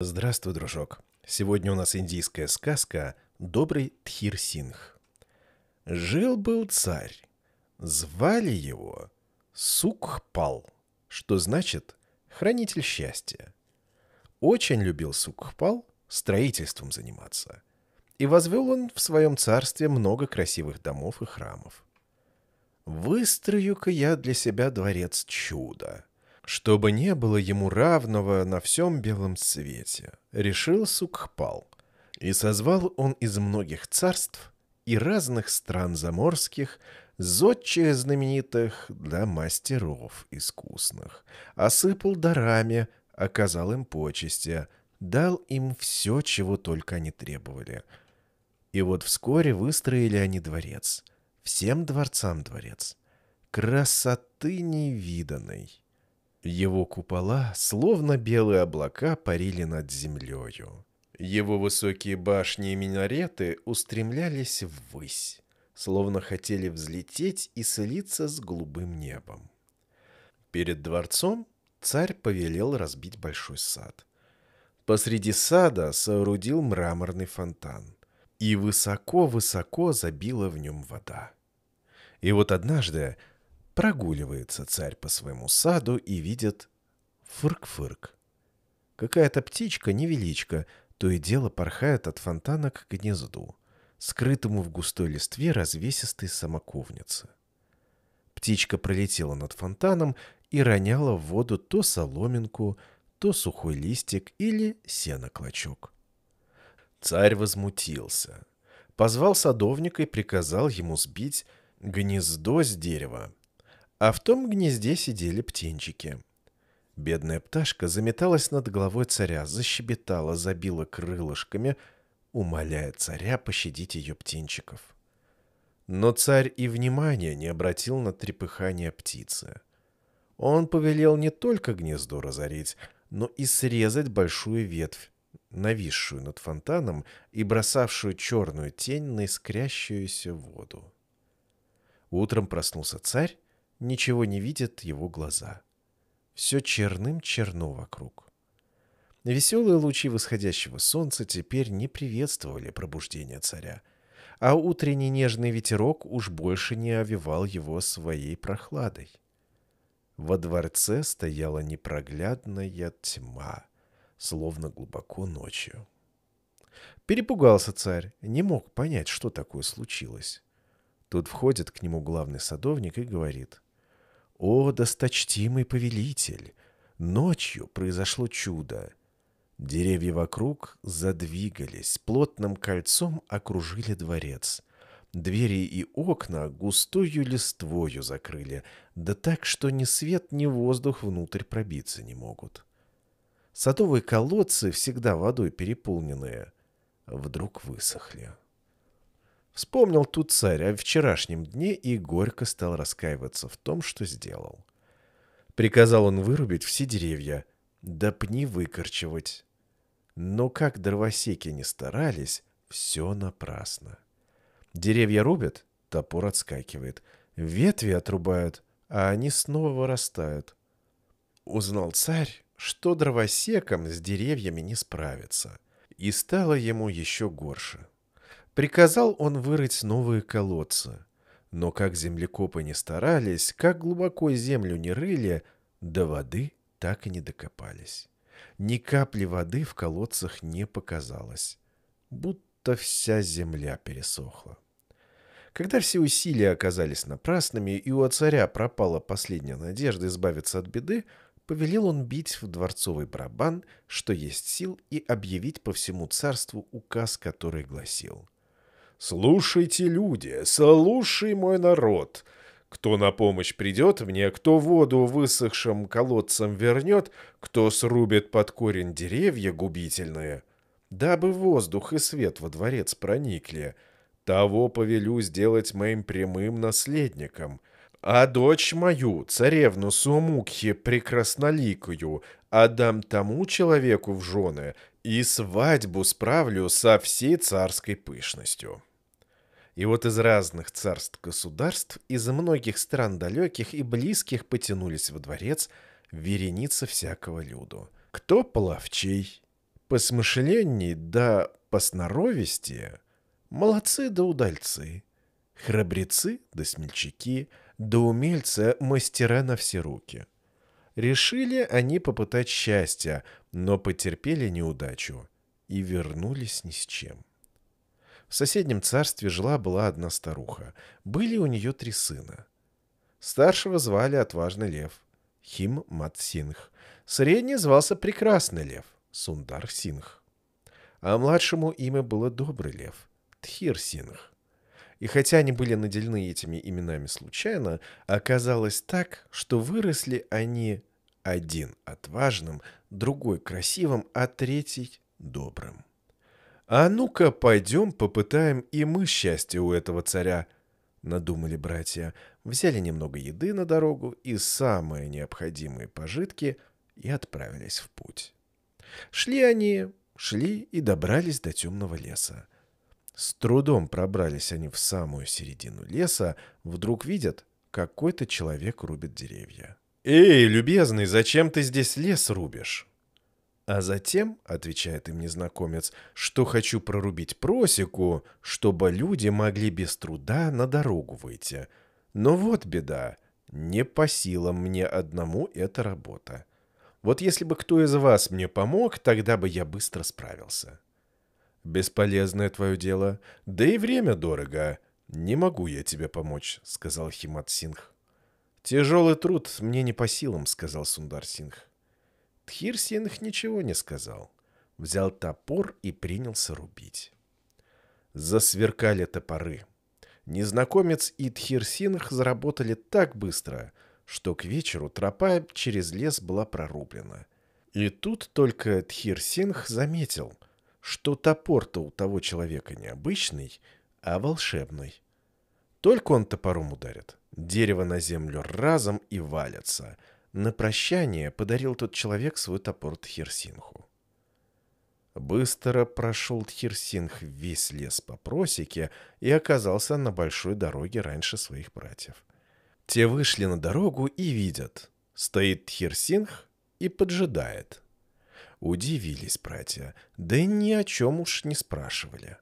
Здравствуй, дружок. Сегодня у нас индийская сказка «Добрый Тхир Синх». Жил-был царь. Звали его Сукхпал, что значит «хранитель счастья». Очень любил Сукхпал строительством заниматься. И возвел он в своем царстве много красивых домов и храмов. «Выстрою-ка я для себя дворец чуда», чтобы не было ему равного на всем белом свете, решил Сукхпал. И созвал он из многих царств и разных стран заморских зодчих знаменитых да мастеров искусных, осыпал дарами, оказал им почести, дал им все, чего только они требовали. И вот вскоре выстроили они дворец, всем дворцам дворец, красоты невиданной его купола, словно белые облака, парили над землею. Его высокие башни и минареты устремлялись ввысь, словно хотели взлететь и слиться с голубым небом. Перед дворцом царь повелел разбить большой сад. Посреди сада соорудил мраморный фонтан, и высоко-высоко забила в нем вода. И вот однажды Прогуливается царь по своему саду и видит фырк-фырк. Какая-то птичка-невеличка, то и дело порхает от фонтана к гнезду, скрытому в густой листве развесистой самоковницы. Птичка пролетела над фонтаном и роняла в воду то соломинку, то сухой листик или сеноклочок. Царь возмутился. Позвал садовника и приказал ему сбить гнездо с дерева, а в том гнезде сидели птенчики. Бедная пташка заметалась над головой царя, защебетала, забила крылышками, умоляя царя пощадить ее птенчиков. Но царь и внимания не обратил на трепыхание птицы. Он повелел не только гнездо разорить, но и срезать большую ветвь, нависшую над фонтаном и бросавшую черную тень на искрящуюся воду. Утром проснулся царь Ничего не видят его глаза. Все черным-черно вокруг. Веселые лучи восходящего солнца теперь не приветствовали пробуждение царя, а утренний нежный ветерок уж больше не овивал его своей прохладой. Во дворце стояла непроглядная тьма, словно глубоко ночью. Перепугался царь, не мог понять, что такое случилось. Тут входит к нему главный садовник и говорит. «О, досточтимый повелитель! Ночью произошло чудо!» Деревья вокруг задвигались, плотным кольцом окружили дворец. Двери и окна густою листвою закрыли, да так, что ни свет, ни воздух внутрь пробиться не могут. Садовые колодцы, всегда водой переполненные, вдруг высохли. Вспомнил тут царь о вчерашнем дне и горько стал раскаиваться в том, что сделал. Приказал он вырубить все деревья, да пни выкорчевать. Но как дровосеки не старались, все напрасно. Деревья рубят, топор отскакивает. Ветви отрубают, а они снова вырастают. Узнал царь, что дровосекам с деревьями не справится. И стало ему еще горше. Приказал он вырыть новые колодцы. Но как землекопы не старались, как глубоко землю не рыли, до воды так и не докопались. Ни капли воды в колодцах не показалось. Будто вся земля пересохла. Когда все усилия оказались напрасными, и у царя пропала последняя надежда избавиться от беды, повелел он бить в дворцовый барабан, что есть сил, и объявить по всему царству указ, который гласил «Слушайте, люди, слушай мой народ. Кто на помощь придет мне, кто воду высохшим колодцем вернет, кто срубит под корень деревья губительные, дабы воздух и свет во дворец проникли, того повелю сделать моим прямым наследником». А дочь мою, царевну Сумукхи, прекрасноликую, отдам тому человеку в жены и свадьбу справлю со всей царской пышностью. И вот из разных царств-государств, из многих стран далеких и близких потянулись во дворец вереница всякого люду. Кто половчей, посмышленней да по посноровисти, молодцы да удальцы, храбрецы да смельчаки, да умельцы мастера на все руки. Решили они попытать счастья, но потерпели неудачу и вернулись ни с чем. В соседнем царстве жила-была одна старуха. Были у нее три сына. Старшего звали Отважный Лев, Хим Мат Синх. Средний звался Прекрасный Лев, Сундар Синх. А младшему имя было Добрый Лев, Тхир Синх. И хотя они были наделены этими именами случайно, оказалось так, что выросли они один отважным, другой красивым, а третий добрым. «А ну-ка, пойдем попытаем и мы счастье у этого царя», — надумали братья. Взяли немного еды на дорогу и самые необходимые пожитки и отправились в путь. Шли они, шли и добрались до темного леса. С трудом пробрались они в самую середину леса, вдруг видят, какой-то человек рубит деревья. «Эй, любезный, зачем ты здесь лес рубишь?» А затем, — отвечает им незнакомец, — что хочу прорубить просеку, чтобы люди могли без труда на дорогу выйти. Но вот беда. Не по силам мне одному эта работа. Вот если бы кто из вас мне помог, тогда бы я быстро справился. Бесполезное твое дело, да и время дорого. Не могу я тебе помочь, сказал Химат Сингх. Тяжелый труд мне не по силам, сказал Сундар Сингх. Тхирсиенх ничего не сказал. Взял топор и принялся рубить. Засверкали топоры. Незнакомец и Тхирсинх заработали так быстро, что к вечеру тропа через лес была прорублена. И тут только Тхирсинх заметил, что топор-то у того человека не обычный, а волшебный. Только он топором ударит. Дерево на землю разом и валится — на прощание подарил тот человек свой топор Тхирсинху. Быстро прошел Тхирсинх весь лес по просеке и оказался на большой дороге раньше своих братьев. Те вышли на дорогу и видят. Стоит Тхирсинх и поджидает. Удивились братья, да и ни о чем уж не спрашивали.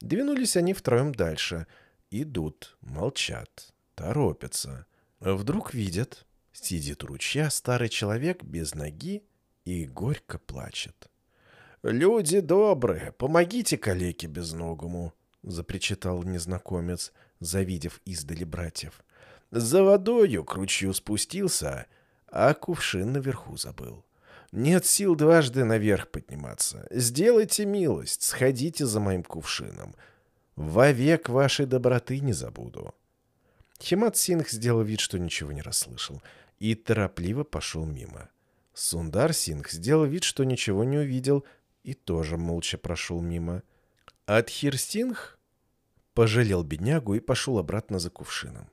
Двинулись они втроем дальше. Идут, молчат, торопятся. Вдруг видят, Сидит у ручья старый человек без ноги и горько плачет. «Люди добрые, помогите калеке безногому!» — запричитал незнакомец, завидев издали братьев. «За водою к ручью спустился, а кувшин наверху забыл. Нет сил дважды наверх подниматься. Сделайте милость, сходите за моим кувшином. Вовек вашей доброты не забуду». Химат Синх сделал вид, что ничего не расслышал — и торопливо пошел мимо. Сундар Сингх сделал вид, что ничего не увидел, и тоже молча прошел мимо. Адхир Сингх пожалел беднягу и пошел обратно за кувшином.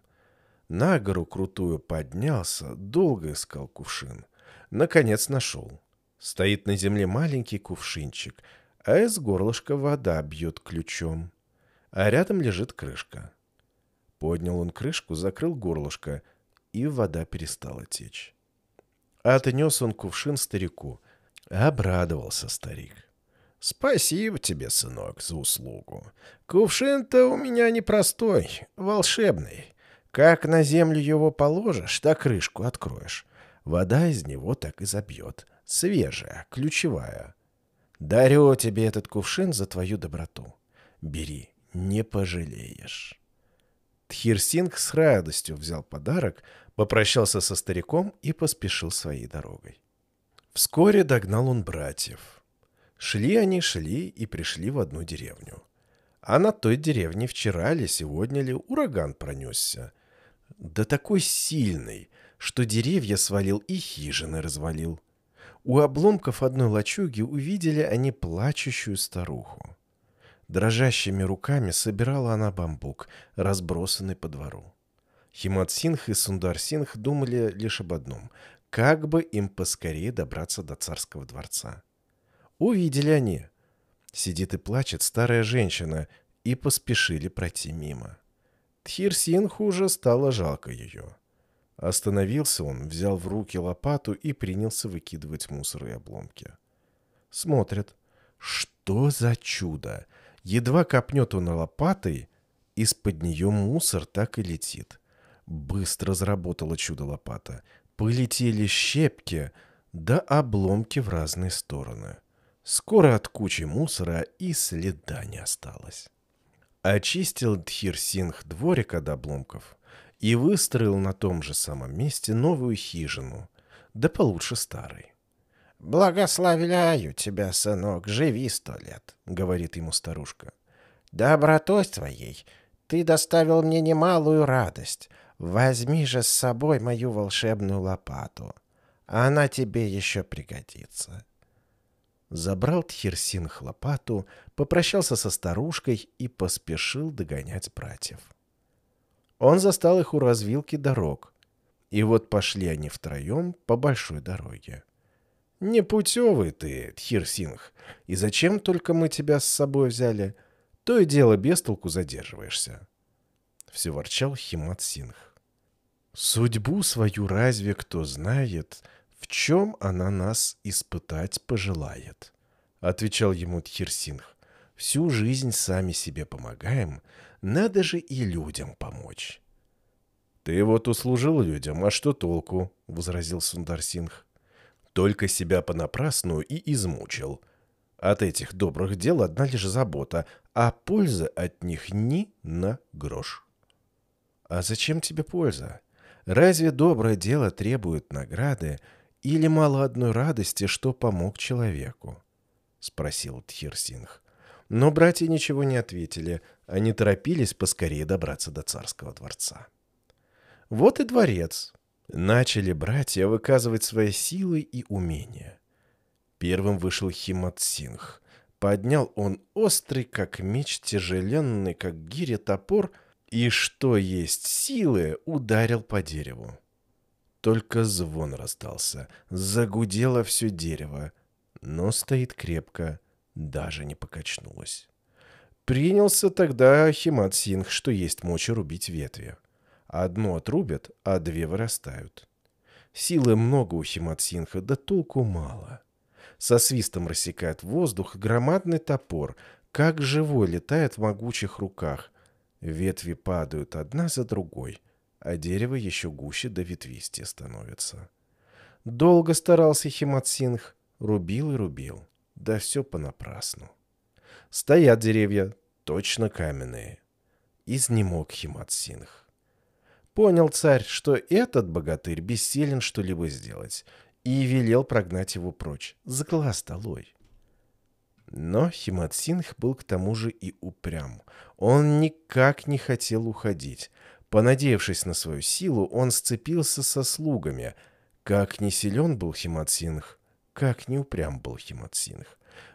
На гору крутую поднялся, долго искал кувшин. Наконец нашел. Стоит на земле маленький кувшинчик, а из горлышка вода бьет ключом. А рядом лежит крышка. Поднял он крышку, закрыл горлышко — и вода перестала течь. А Отнес он кувшин старику. Обрадовался старик. «Спасибо тебе, сынок, за услугу. Кувшин-то у меня непростой, волшебный. Как на землю его положишь, так крышку откроешь. Вода из него так и забьет. Свежая, ключевая. Дарю тебе этот кувшин за твою доброту. Бери, не пожалеешь». Тхирсинг с радостью взял подарок, попрощался со стариком и поспешил своей дорогой. Вскоре догнал он братьев. Шли они, шли и пришли в одну деревню. А на той деревне вчера ли, сегодня ли ураган пронесся. Да такой сильный, что деревья свалил и хижины развалил. У обломков одной лачуги увидели они плачущую старуху. Дрожащими руками собирала она бамбук, разбросанный по двору. Химат Синх и Сундар Синх думали лишь об одном – как бы им поскорее добраться до царского дворца. Увидели они. Сидит и плачет старая женщина, и поспешили пройти мимо. Тхир Синху уже стало жалко ее. Остановился он, взял в руки лопату и принялся выкидывать мусор и обломки. Смотрят. Что за чудо! Едва копнет он лопатой, из-под нее мусор так и летит. Быстро заработало чудо-лопата. Полетели щепки, да обломки в разные стороны. Скоро от кучи мусора и следа не осталось. Очистил Дхирсинх дворик от обломков и выстроил на том же самом месте новую хижину, да получше старой. «Благословляю тебя, сынок, живи сто лет», — говорит ему старушка. «Добротой твоей ты доставил мне немалую радость, Возьми же с собой мою волшебную лопату. Она тебе еще пригодится». Забрал Тхирсинх лопату, попрощался со старушкой и поспешил догонять братьев. Он застал их у развилки дорог. И вот пошли они втроем по большой дороге. Не «Непутевый ты, Тхирсинх, и зачем только мы тебя с собой взяли? То и дело без толку задерживаешься». Все ворчал Химат Синх. Судьбу свою разве кто знает, в чем она нас испытать пожелает? Отвечал ему Тхирсинг. Всю жизнь сами себе помогаем, надо же и людям помочь. Ты вот услужил людям, а что толку? Возразил Сундарсинх. Только себя понапрасну и измучил. От этих добрых дел одна лишь забота, а пользы от них ни на грош. А зачем тебе польза? Разве доброе дело требует награды или мало одной радости, что помог человеку? Спросил Тхирсинх. Но братья ничего не ответили, они торопились поскорее добраться до царского дворца. Вот и дворец. Начали братья выказывать свои силы и умения. Первым вышел Химатсинг. Поднял он острый, как меч, тяжеленный, как гиря, топор — и, что есть силы, ударил по дереву. Только звон расстался, загудело все дерево, но стоит крепко, даже не покачнулось. Принялся тогда Химат Синг, что есть мочи рубить ветви. Одну отрубят, а две вырастают. Силы много у Химат Синха, да толку мало. Со свистом рассекает воздух громадный топор, как живой летает в могучих руках, Ветви падают одна за другой, а дерево еще гуще до да ветвистее становится. Долго старался Химатсинх, рубил и рубил, да все понапрасну. Стоят деревья, точно каменные. Изнемог Химатсинх. Понял царь, что этот богатырь бессилен что-либо сделать, и велел прогнать его прочь, с глаз долой. Но Химат был к тому же и упрям. Он никак не хотел уходить. Понадеявшись на свою силу, он сцепился со слугами. Как не силен был Химат как не упрям был Химат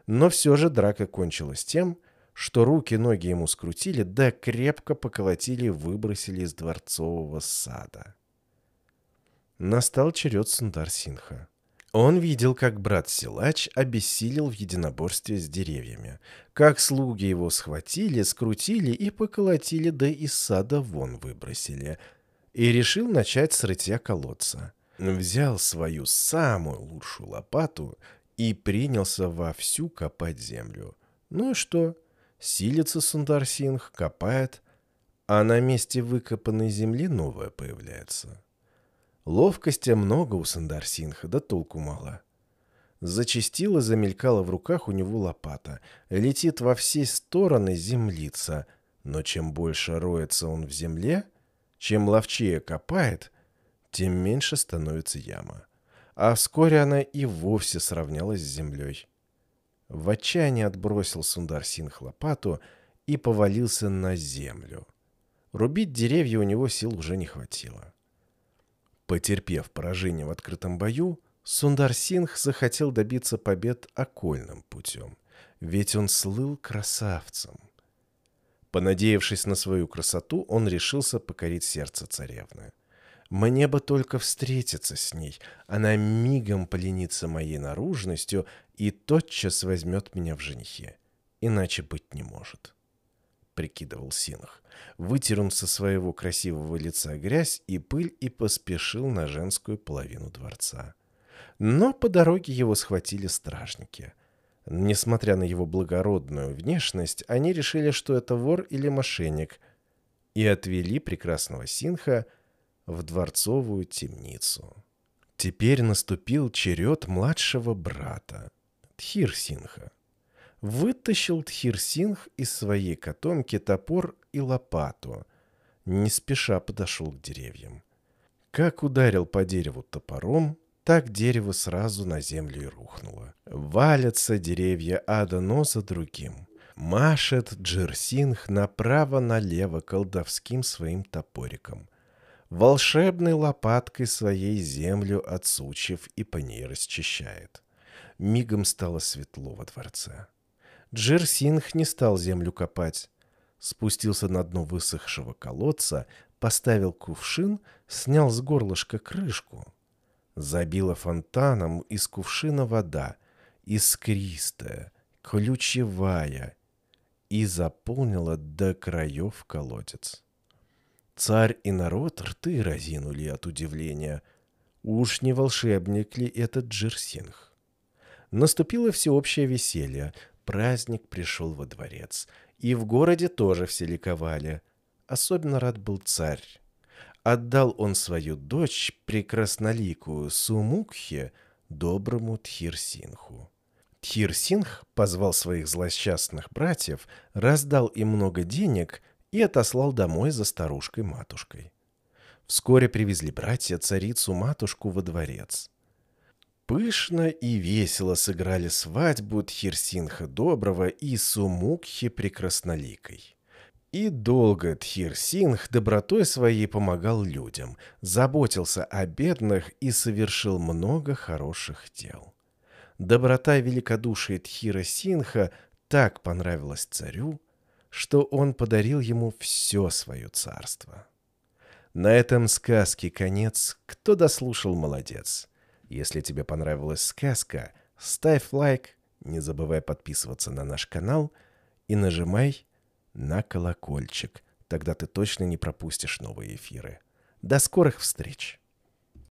Но все же драка кончилась тем, что руки-ноги ему скрутили, да крепко поколотили и выбросили из дворцового сада. Настал черед Сундар Синха. Он видел, как брат-силач обессилел в единоборстве с деревьями, как слуги его схватили, скрутили и поколотили, да и сада вон выбросили, и решил начать с рытья колодца. Взял свою самую лучшую лопату и принялся вовсю копать землю. Ну и что? Силится Сундарсинг, копает, а на месте выкопанной земли новая появляется. Ловкости много у Сандарсинха, да толку мало. Зачистила, замелькала в руках у него лопата. Летит во все стороны землица. Но чем больше роется он в земле, чем ловчее копает, тем меньше становится яма. А вскоре она и вовсе сравнялась с землей. В отчаянии отбросил Сундарсинх лопату и повалился на землю. Рубить деревья у него сил уже не хватило. Потерпев поражение в открытом бою, Сундар Сингх захотел добиться побед окольным путем, ведь он слыл красавцем. Понадеявшись на свою красоту, он решился покорить сердце царевны. «Мне бы только встретиться с ней, она мигом поленится моей наружностью и тотчас возьмет меня в женихе, иначе быть не может». — прикидывал Синах. Вытер он со своего красивого лица грязь и пыль и поспешил на женскую половину дворца. Но по дороге его схватили стражники. Несмотря на его благородную внешность, они решили, что это вор или мошенник, и отвели прекрасного Синха в дворцовую темницу. Теперь наступил черед младшего брата, Тхир Синха вытащил Тхирсинх из своей котомки топор и лопату. Не спеша подошел к деревьям. Как ударил по дереву топором, так дерево сразу на землю и рухнуло. Валятся деревья одно за другим. Машет Джерсинг направо-налево колдовским своим топориком. Волшебной лопаткой своей землю отсучив и по ней расчищает. Мигом стало светло во дворце. Джир не стал землю копать. Спустился на дно высохшего колодца, поставил кувшин, снял с горлышка крышку. Забила фонтаном из кувшина вода, искристая, ключевая, и заполнила до краев колодец. Царь и народ рты разинули от удивления. Уж не волшебник ли этот Джирсинг? Наступило всеобщее веселье. Праздник пришел во дворец, и в городе тоже все ликовали. Особенно рад был царь. Отдал он свою дочь, прекрасноликую Сумукхе, доброму Тхирсинху. Тхирсинх позвал своих злосчастных братьев, раздал им много денег и отослал домой за старушкой-матушкой. Вскоре привезли братья царицу-матушку во дворец. Пышно и весело сыграли свадьбу Тхирсинха Доброго и Сумукхи Прекрасноликой. И долго Тхирсинх добротой своей помогал людям, заботился о бедных и совершил много хороших дел. Доброта великодушия Тхира Синха так понравилась царю, что он подарил ему все свое царство. На этом сказке конец. Кто дослушал, молодец. Если тебе понравилась сказка, ставь лайк, не забывай подписываться на наш канал и нажимай на колокольчик. Тогда ты точно не пропустишь новые эфиры. До скорых встреч!